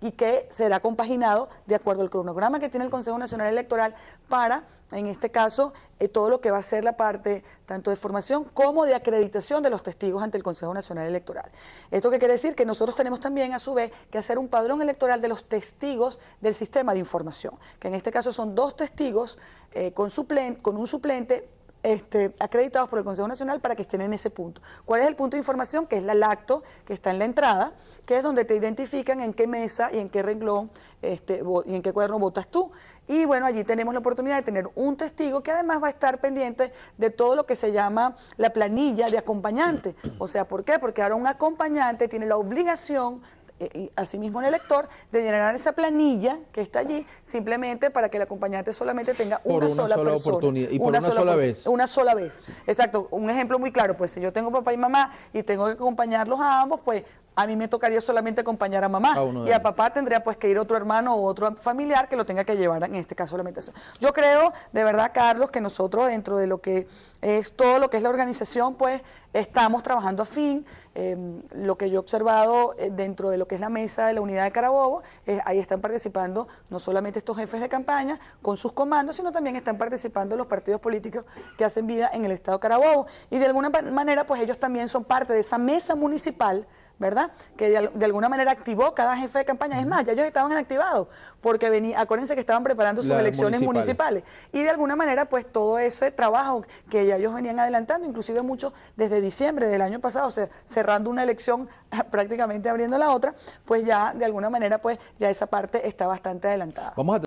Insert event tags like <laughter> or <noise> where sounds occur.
y que será compaginado de acuerdo al cronograma que tiene el Consejo Nacional Electoral para, en este caso, eh, todo lo que va a ser la parte tanto de formación como de acreditación de los testigos ante el Consejo Nacional Electoral. ¿Esto quiere decir? Que nosotros tenemos también, a su vez, que hacer un padrón electoral de los testigos del sistema de información, que en este caso son dos testigos eh, con un suplente este, acreditados por el Consejo Nacional para que estén en ese punto. ¿Cuál es el punto de información? Que es la lacto, que está en la entrada, que es donde te identifican en qué mesa y en qué renglón este, y en qué cuaderno votas tú. Y bueno, allí tenemos la oportunidad de tener un testigo que además va a estar pendiente de todo lo que se llama la planilla de acompañante. O sea, ¿por qué? Porque ahora un acompañante tiene la obligación eh, asimismo el elector, de llenar esa planilla que está allí, simplemente para que el acompañante solamente tenga una, una sola, persona, oportunidad y por una, sola, vez. Una sola vez. Exacto. Un ejemplo muy claro, pues si yo tengo papá y mamá y tengo que acompañarlos a ambos, pues a mí me tocaría solamente acompañar a mamá y a papá tendría pues que ir otro hermano o otro familiar que lo tenga que llevar en este caso solamente Yo creo de verdad Carlos que nosotros dentro de lo que es todo lo que es la organización pues estamos trabajando a fin. Em, lo que yo he observado eh, dentro de lo que es la mesa de la unidad de Carabobo, ahí están participando no solamente estos jefes de campaña con sus comandos, sino también están participando los partidos políticos que hacen vida en el Estado de Carabobo. Y de alguna manera, pues ellos también son parte de esa mesa municipal ¿verdad? Que de, alguna manera activó cada jefe de campaña. Es más, ya ellos estaban activados, porque venía, acuérdense que estaban preparando sus elecciones municipales. Y de alguna manera, pues todo ese trabajo que ya ellos venían adelantando, inclusive muchos desde diciembre del año pasado, o sea, cerrando una elección, <laughs> prácticamente abriendo la otra, pues ya de alguna manera, pues ya esa parte está bastante adelantada.